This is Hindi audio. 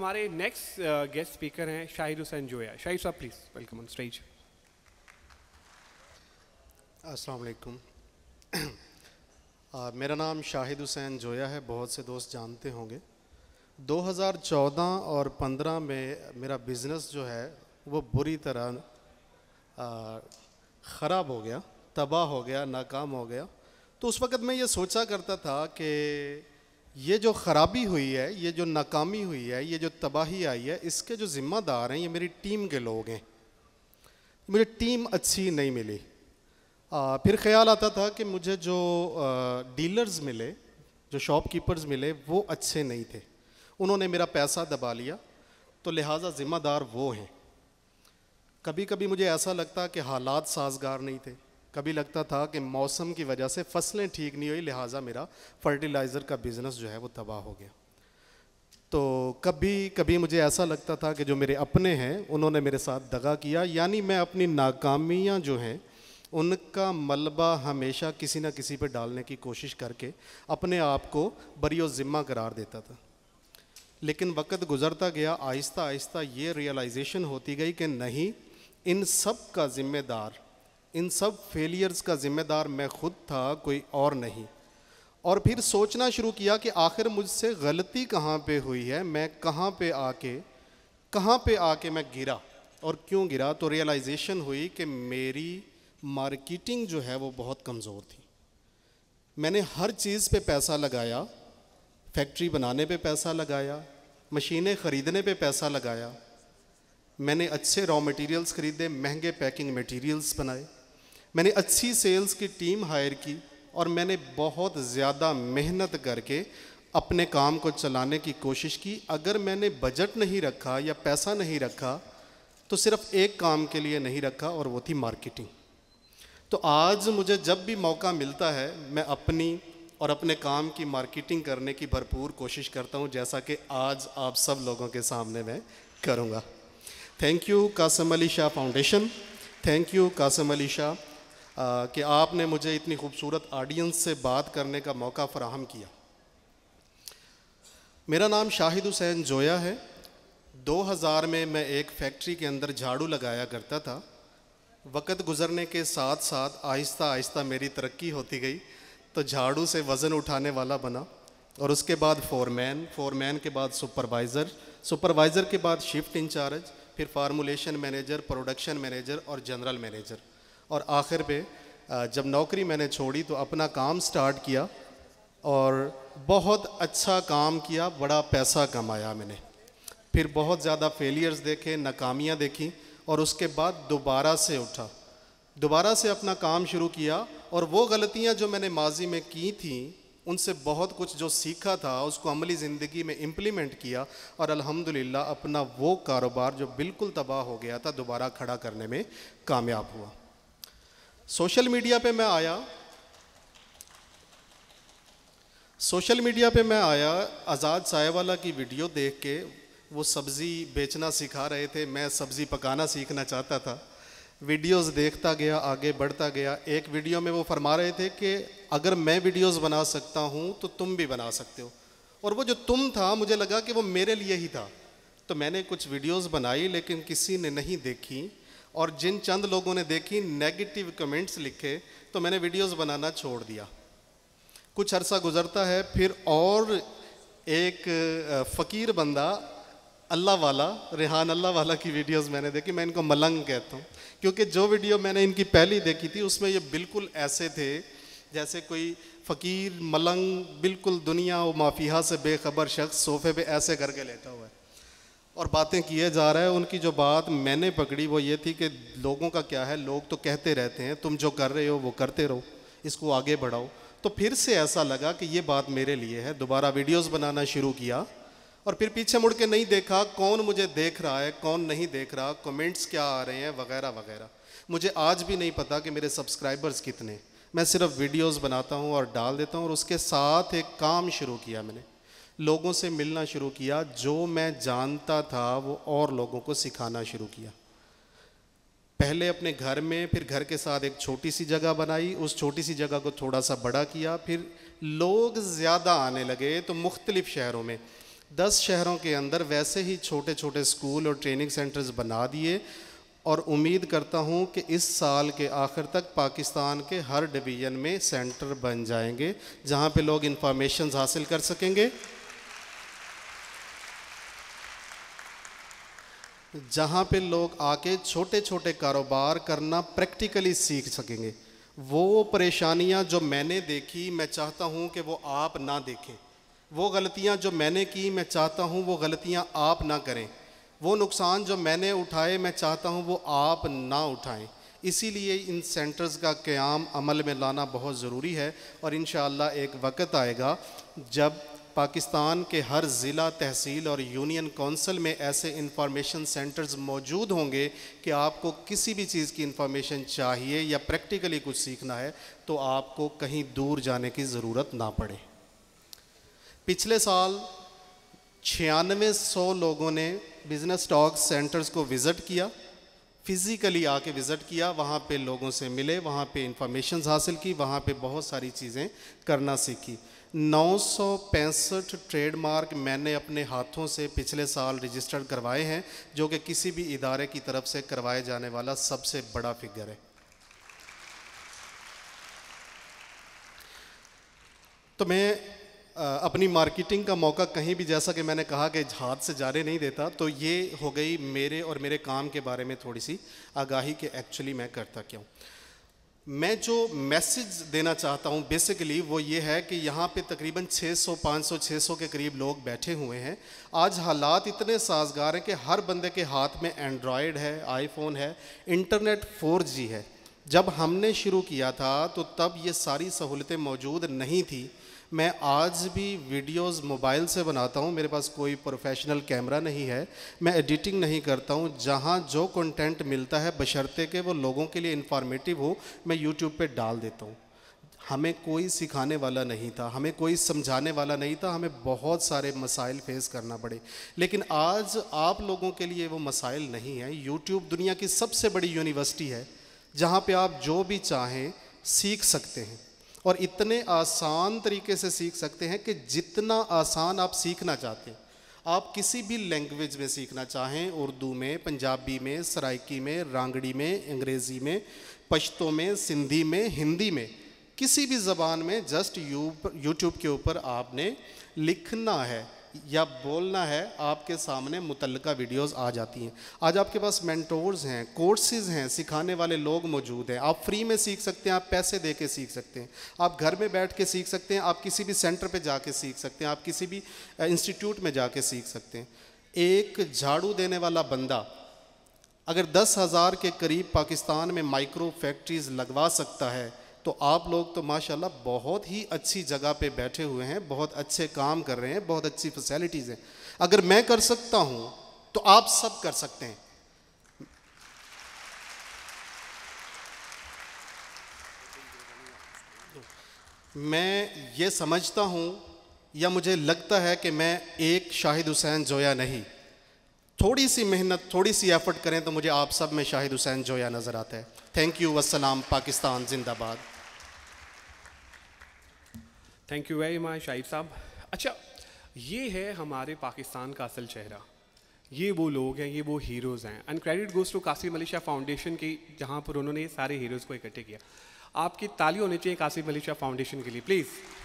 हमारे नेक्स्ट गेस्ट स्पीकर हैं शाहिद हुसैन जोया शाहिद साहब प्लीज़ वेलकम ऑन स्टेज अस्सलाम वालेकुम मेरा नाम शाहिद हुसैन जोया है बहुत से दोस्त जानते होंगे 2014 और 15 में मेरा बिज़नेस जो है वो बुरी तरह ख़राब हो गया तबाह हो गया नाकाम हो गया तो उस वक़्त मैं ये सोचा करता था कि ये जो ख़राबी हुई है ये जो नाकामी हुई है ये जो तबाही आई है इसके जो ज़िम्मेदार हैं ये मेरी टीम के लोग हैं मुझे टीम अच्छी नहीं मिली आ, फिर ख्याल आता था कि मुझे जो डीलर्स मिले जो शॉपकीपर्स मिले वो अच्छे नहीं थे उन्होंने मेरा पैसा दबा लिया तो लिहाजा ज़िम्मेदार वो हैं कभी कभी मुझे ऐसा लगता कि हालात साजगार नहीं थे कभी लगता था कि मौसम की वजह से फसलें ठीक नहीं हुई लिहाजा मेरा फर्टिलाइज़र का बिज़नेस जो है वो तबाह हो गया तो कभी कभी मुझे ऐसा लगता था कि जो मेरे अपने हैं उन्होंने मेरे साथ दगा किया यानी मैं अपनी नाकामियाँ जो हैं उनका मलबा हमेशा किसी ना किसी पर डालने की कोशिश करके अपने आप को बरी ज़िम्मा करार देता था लेकिन वक़्त गुज़रता गया आहिस्ता आहिस्ता ये रियलाइजेशन होती गई कि नहीं इन सब का ज़िम्मेदार इन सब फेलियर्स का ज़िम्मेदार मैं खुद था कोई और नहीं और फिर सोचना शुरू किया कि आखिर मुझसे गलती कहाँ पे हुई है मैं कहाँ पे आके कहाँ पे आके मैं गिरा और क्यों गिरा तो रियलाइजेशन हुई कि मेरी मार्केटिंग जो है वो बहुत कमज़ोर थी मैंने हर चीज़ पे पैसा लगाया फैक्ट्री बनाने पे पैसा लगाया मशीनें ख़रीदने पे पैसा लगाया मैंने अच्छे रॉ मटेरियल्स ख़रीदे महंगे पैकिंग मटेरियल्स बनाए मैंने अच्छी सेल्स की टीम हायर की और मैंने बहुत ज़्यादा मेहनत करके अपने काम को चलाने की कोशिश की अगर मैंने बजट नहीं रखा या पैसा नहीं रखा तो सिर्फ एक काम के लिए नहीं रखा और वो थी मार्केटिंग तो आज मुझे जब भी मौका मिलता है मैं अपनी और अपने काम की मार्केटिंग करने की भरपूर कोशिश करता हूँ जैसा कि आज आप सब लोगों के सामने मैं करूँगा thank you Qasim Ali Shah foundation thank you Qasim Ali Shah कि आपने मुझे इतनी खूबसूरत ऑडियंस से बात करने का मौका फराहम किया मेरा नाम शाहिद हुसैन जोया है 2000 में मैं एक फैक्ट्री के अंदर झाड़ू लगाया करता था वक़्त गुज़रने के साथ साथ आहिस्ता आहिस्ता मेरी तरक्की होती गई तो झाड़ू से वज़न उठाने वाला बना और उसके बाद फोरमैन फोरमैन के बाद सुपरवाइज़र सुपरवाइज़र के बाद शिफ्ट इंचार्ज फिर फार्मूलेशन मैनेजर प्रोडक्शन मैनेजर और जनरल मैनेजर और आखिर पे जब नौकरी मैंने छोड़ी तो अपना काम स्टार्ट किया और बहुत अच्छा काम किया बड़ा पैसा कमाया मैंने फिर बहुत ज़्यादा फेलियर्स देखे नाकामियाँ देखी और उसके बाद दोबारा से उठा दोबारा से अपना काम शुरू किया और वो गलतियाँ जो मैंने माजी में की थी उनसे बहुत कुछ जो सीखा था उसको अमली ज़िंदगी में इम्प्लीमेंट किया और अल्हम्दुलिल्लाह अपना वो कारोबार जो बिल्कुल तबाह हो गया था दोबारा खड़ा करने में कामयाब हुआ सोशल मीडिया पे मैं आया सोशल मीडिया पे मैं आया आज़ाद वाला की वीडियो देख के वो सब्ज़ी बेचना सिखा रहे थे मैं सब्ज़ी पकाना सीखना चाहता था वीडियोस देखता गया आगे बढ़ता गया एक वीडियो में वो फरमा रहे थे कि अगर मैं वीडियोस बना सकता हूँ तो तुम भी बना सकते हो और वो जो तुम था मुझे लगा कि वो मेरे लिए ही था तो मैंने कुछ वीडियोज़ बनाई लेकिन किसी ने नहीं देखी और जिन चंद लोगों ने देखी नेगेटिव कमेंट्स लिखे तो मैंने वीडियोस बनाना छोड़ दिया कुछ अरसा गुजरता है फिर और एक फ़कीर बंदा अल्लाह वाला रेहान अल्लाह वाला की वीडियोस मैंने देखी मैं इनको मलंग कहता हूँ क्योंकि जो वीडियो मैंने इनकी पहली देखी थी उसमें ये बिल्कुल ऐसे थे जैसे कोई फ़कीर मलंग बिल्कुल दुनिया व माफिया से बेखबर शख्स सोफे पे ऐसे करके लेटा हुआ है और बातें किए जा रहे हैं उनकी जो बात मैंने पकड़ी वो ये थी कि लोगों का क्या है लोग तो कहते रहते हैं तुम जो कर रहे हो वो करते रहो इसको आगे बढ़ाओ तो फिर से ऐसा लगा कि ये बात मेरे लिए है दोबारा वीडियोस बनाना शुरू किया और फिर पीछे मुड़ के नहीं देखा कौन मुझे देख रहा है कौन नहीं देख रहा कमेंट्स क्या आ रहे हैं वगैरह वगैरह मुझे आज भी नहीं पता कि मेरे सब्सक्राइबर्स कितने मैं सिर्फ वीडियोस बनाता हूँ और डाल देता हूँ और उसके साथ एक काम शुरू किया मैंने लोगों से मिलना शुरू किया जो मैं जानता था वो और लोगों को सिखाना शुरू किया पहले अपने घर में फिर घर के साथ एक छोटी सी जगह बनाई उस छोटी सी जगह को थोड़ा सा बड़ा किया फिर लोग ज़्यादा आने लगे तो मुख्तलिफ़ शहरों में दस शहरों के अंदर वैसे ही छोटे छोटे स्कूल और ट्रेनिंग सेंटर्स बना दिए और उम्मीद करता हूँ कि इस साल के आखिर तक पाकिस्तान के हर डिवीज़न में सेंटर बन जाएंगे जहाँ पे लोग इंफॉर्मेशन हासिल कर सकेंगे जहाँ पे लोग आके छोटे छोटे कारोबार करना प्रैक्टिकली सीख सकेंगे वो परेशानियाँ जो मैंने देखी मैं चाहता हूँ कि वो आप ना देखें वो गलतियाँ जो मैंने की मैं चाहता हूँ वो गलतियाँ आप ना करें वो नुकसान जो मैंने उठाए मैं चाहता हूँ वो आप ना उठाएं इसीलिए इन सेंटर्स का क्याम अमल में लाना बहुत ज़रूरी है और इन एक वक्त आएगा जब पाकिस्तान के हर ज़िला तहसील और यूनियन कौंसिल में ऐसे इंफॉर्मेशन सेंटर्स मौजूद होंगे कि आपको किसी भी चीज़ की इंफॉर्मेशन चाहिए या प्रैक्टिकली कुछ सीखना है तो आपको कहीं दूर जाने की ज़रूरत ना पड़े पिछले साल छियानवे सौ लोगों ने बिज़नेस स्टॉक सेंटर्स को विज़िट किया फ़िज़िकली आके विज़िट किया वहाँ पे लोगों से मिले वहाँ पे इंफॉर्मेशन हासिल की वहाँ पे बहुत सारी चीज़ें करना सीखी नौ ट्रेडमार्क मैंने अपने हाथों से पिछले साल रजिस्टर्ड करवाए हैं जो कि किसी भी इदारे की तरफ से करवाए जाने वाला सबसे बड़ा फिगर है तो मैं अपनी मार्केटिंग का मौका कहीं भी जैसा कि मैंने कहा कि हाथ से जाने नहीं देता तो ये हो गई मेरे और मेरे काम के बारे में थोड़ी सी आगाही कि एक्चुअली मैं करता क्यों मैं जो मैसेज देना चाहता हूं बेसिकली वो ये है कि यहाँ पे तकरीबन 600 500 600 के करीब लोग बैठे हुए हैं आज हालात इतने साजगार हैं कि हर बंदे के हाथ में एंड्रॉयड है आईफोन है इंटरनेट 4G है जब हमने शुरू किया था तो तब ये सारी सहूलतें मौजूद नहीं थी मैं आज भी वीडियोस मोबाइल से बनाता हूँ मेरे पास कोई प्रोफेशनल कैमरा नहीं है मैं एडिटिंग नहीं करता हूँ जहाँ जो कंटेंट मिलता है बशर्ते के वो लोगों के लिए इन्फॉर्मेटिव हो मैं यूट्यूब पर डाल देता हूँ हमें कोई सिखाने वाला नहीं था हमें कोई समझाने वाला नहीं था हमें बहुत सारे मसाइल फेस करना पड़े लेकिन आज आप लोगों के लिए वो मसाइल नहीं है यूट्यूब दुनिया की सबसे बड़ी यूनिवर्सिटी है जहाँ पर आप जो भी चाहें सीख सकते हैं और इतने आसान तरीके से सीख सकते हैं कि जितना आसान आप सीखना चाहते हैं आप किसी भी लैंग्वेज में सीखना चाहें उर्दू में पंजाबी में सराइकी में रांगड़ी में अंग्रेज़ी में पश्तो में सिंधी में हिंदी में किसी भी ज़बान में जस्ट यू यूट्यूब के ऊपर आपने लिखना है या बोलना है आपके सामने मुतल वीडियोस आ जाती हैं आज आपके पास मैंटोर्स हैं कोर्सेज हैं सिखाने वाले लोग मौजूद हैं आप फ्री में सीख सकते हैं आप पैसे दे के सीख सकते हैं आप घर में बैठ के सीख सकते हैं आप किसी भी सेंटर पे जाके सीख सकते हैं आप किसी भी इंस्टीट्यूट में जाके सीख सकते हैं एक झाड़ू देने वाला बंदा अगर दस हज़ार के करीब पाकिस्तान में माइक्रो फैक्ट्रीज़ लगवा सकता है तो आप लोग तो माशाल्लाह बहुत ही अच्छी जगह पे बैठे हुए हैं बहुत अच्छे काम कर रहे हैं बहुत अच्छी फैसिलिटीज़ हैं अगर मैं कर सकता हूँ तो आप सब कर सकते हैं मैं ये समझता हूँ या मुझे लगता है कि मैं एक शाहिद हुसैन जोया नहीं थोड़ी सी मेहनत थोड़ी सी एफर्ट करें तो मुझे आप सब में शाहिद हुसैन जोया नज़र आता है थैंक यू वसलाम पाकिस्तान जिंदाबाद thank you very much Shahid साहब अच्छा ये है हमारे पाकिस्तान का असल चेहरा ये वो लोग हैं ये वो हीरोज़ हैं and credit goes to Qasim Ali Shah foundation की जहाँ पर उन्होंने सारे हीरोज़ को इकट्ठे किया आपकी ताली होनी चाहिए कासिम अली शाह फाउंडेशन के लिए प्लीज़